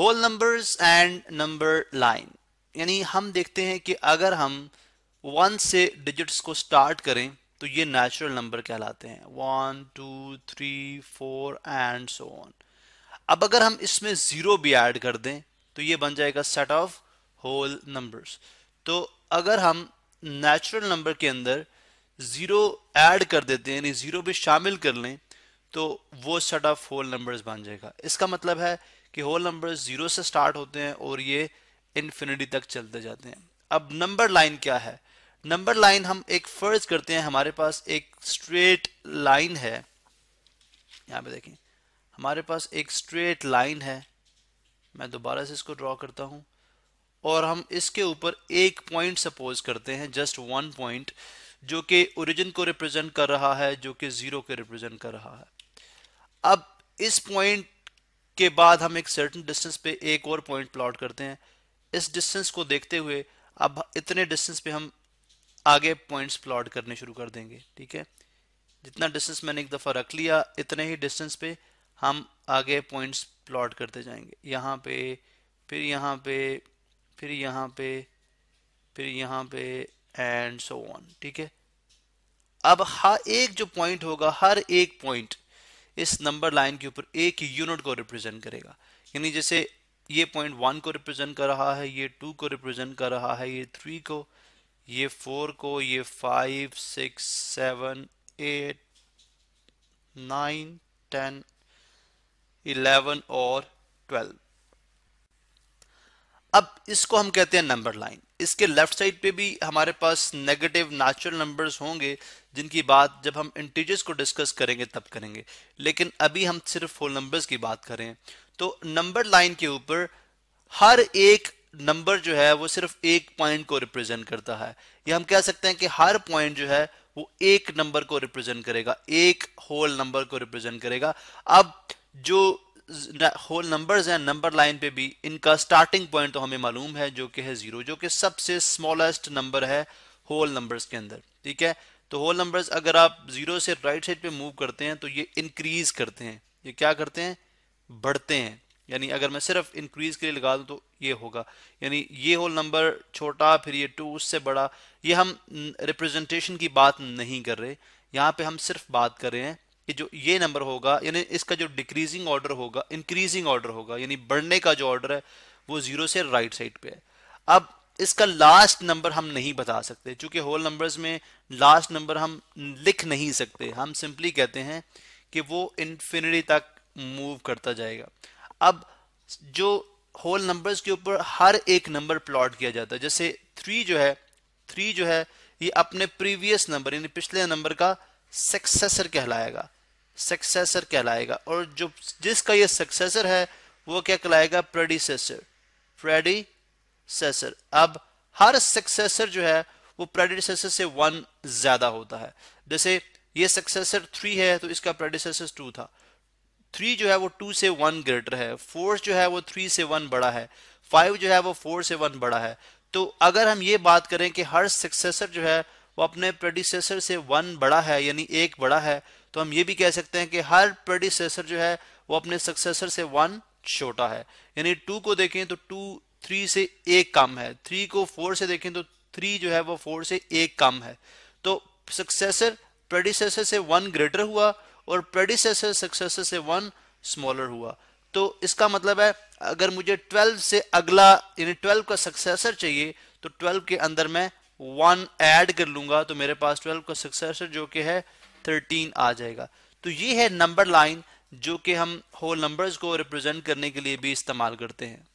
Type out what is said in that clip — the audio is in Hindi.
whole numbers and number line यानी हम देखते हैं कि अगर हम वन से डिजिट्स को स्टार्ट करें तो ये नेचुरल नंबर कहलाते हैं one two three four and so on अब अगर हम इसमें ज़ीरो भी ऐड कर दें तो ये बन जाएगा सेट ऑफ होल नंबर्स तो अगर हम नेचुरल नंबर के अंदर ज़ीरो ऐड कर देते हैं यानी ज़ीरो भी शामिल कर लें तो वो सेट ऑफ होल नंबर्स बन जाएगा इसका मतलब है कि होल नंबर जीरो से स्टार्ट होते हैं और ये इन्फिनिटी तक चलते जाते हैं अब नंबर लाइन क्या है नंबर लाइन हम एक फर्ज करते हैं हमारे पास एक स्ट्रेट लाइन है यहाँ पे देखें हमारे पास एक स्ट्रेट लाइन है मैं दोबारा से इसको ड्रॉ करता हूँ और हम इसके ऊपर एक पॉइंट सपोज करते हैं जस्ट वन पॉइंट जो कि ओरिजिन को रिप्रेजेंट कर रहा है जो कि जीरो को रिप्रेजेंट कर रहा है अब इस पॉइंट के बाद हम एक सर्टन डिस्टेंस पे एक और पॉइंट प्लॉट करते हैं इस डिस्टेंस को देखते हुए अब इतने डिस्टेंस पे हम आगे पॉइंट्स प्लॉट करने शुरू कर देंगे ठीक है जितना डिस्टेंस मैंने एक दफ़ा रख लिया इतने ही डिस्टेंस पे हम आगे पॉइंट्स प्लॉट करते जाएंगे यहाँ पे फिर यहाँ पे फिर यहाँ पे फिर यहाँ पे एंड सो ऑन ठीक है अब हर एक जो पॉइंट होगा हर एक पॉइंट इस नंबर लाइन के ऊपर एक यूनिट को रिप्रेजेंट करेगा यानी जैसे ये पॉइंट वन को रिप्रेजेंट कर रहा है ये टू को रिप्रेजेंट कर रहा है ये थ्री को ये फोर को ये five six seven eight nine ten eleven और ट्वेल्व अब इसको हम कहते हैं नंबर लाइन इसके लेफ्ट साइड पे भी हमारे पास नेगेटिव नेचुरल नंबर्स होंगे जिनकी बात जब हम इंटीजर्स को डिस्कस करेंगे तब करेंगे लेकिन अभी हम सिर्फ होल नंबर्स की बात करें तो नंबर लाइन के ऊपर हर एक नंबर जो है वो सिर्फ एक पॉइंट को रिप्रेजेंट करता है या हम कह सकते हैं कि हर पॉइंट जो है वो एक नंबर को रिप्रेजेंट करेगा एक होल नंबर को रिप्रेजेंट करेगा अब जो होल नंबर्स हैं नंबर लाइन पे भी इनका स्टार्टिंग पॉइंट तो हमें मालूम है जो कि है जीरो जो कि सबसे स्मॉलेस्ट नंबर है होल नंबर्स के अंदर ठीक है तो होल नंबर्स अगर आप जीरो से राइट साइड पे मूव करते हैं तो ये इंक्रीज करते हैं ये क्या करते हैं बढ़ते हैं यानी अगर मैं सिर्फ इंक्रीज के लिए लगा दूं तो ये होगा यानी ये होल नंबर छोटा फिर ये टू उससे बड़ा ये हम रिप्रेजेंटेशन की बात नहीं कर रहे यहाँ पे हम सिर्फ बात कर रहे हैं कि जो ये नंबर होगा यानी इसका जो डिक्रीजिंग ऑर्डर होगा इंक्रीजिंग ऑर्डर होगा यानी बढ़ने का जो ऑर्डर है वो जीरो से राइट साइड पे है अब इसका लास्ट नंबर हम नहीं बता सकते क्योंकि होल नंबर्स में लास्ट नंबर हम लिख नहीं सकते हम सिंपली कहते हैं कि वो इन्फिनिटी तक मूव करता जाएगा अब जो होल नंबर्स के ऊपर हर एक नंबर प्लॉट किया जाता है जैसे थ्री जो है थ्री जो है ये अपने प्रीवियस नंबर यानी पिछले नंबर का सक्सेसर कहलाएगा सक्सेसर कहलाएगा और जो जिसका ये सक्सेसर है वो क्या कहलाएगा प्रेडिसेसर प्रेडिसेसर अब हर सक्सेसर जो है वो प्रेडिसेसर से वन ज्यादा होता है जैसे ये सक्सेसर थ्री है तो इसका प्रेडिसेसर टू था थ्री जो है वो टू से वन ग्रेटर है फोर जो है वो थ्री से वन बड़ा है फाइव जो है वो फोर से वन बड़ा है तो अगर हम ये बात करें कि हर सक्सेसर जो है वो अपने प्रोड्यूसर से वन बड़ा है यानी एक बड़ा है तो हम ये भी कह सकते हैं कि हर प्रोड्यूसर जो है वो अपने सक्सेसर से वन छोटा है यानी टू को देखें तो टू थ्री से एक कम है थ्री को फोर से देखें तो थ्री जो है वो फोर से एक कम है तो सक्सेसर प्रोड्यूसर से वन ग्रेटर हुआ और प्रोड्यूसर सक्सेसर से वन स्मॉलर हुआ तो इसका मतलब है अगर मुझे 12 से अगला यानी 12 का सक्सेसर चाहिए तो 12 के अंदर मैं वन ऐड कर लूंगा तो मेरे पास ट्वेल्व का सक्सेसर जो कि है थर्टीन आ जाएगा तो ये है नंबर लाइन जो कि हम होल नंबर्स को रिप्रेजेंट करने के लिए भी इस्तेमाल करते हैं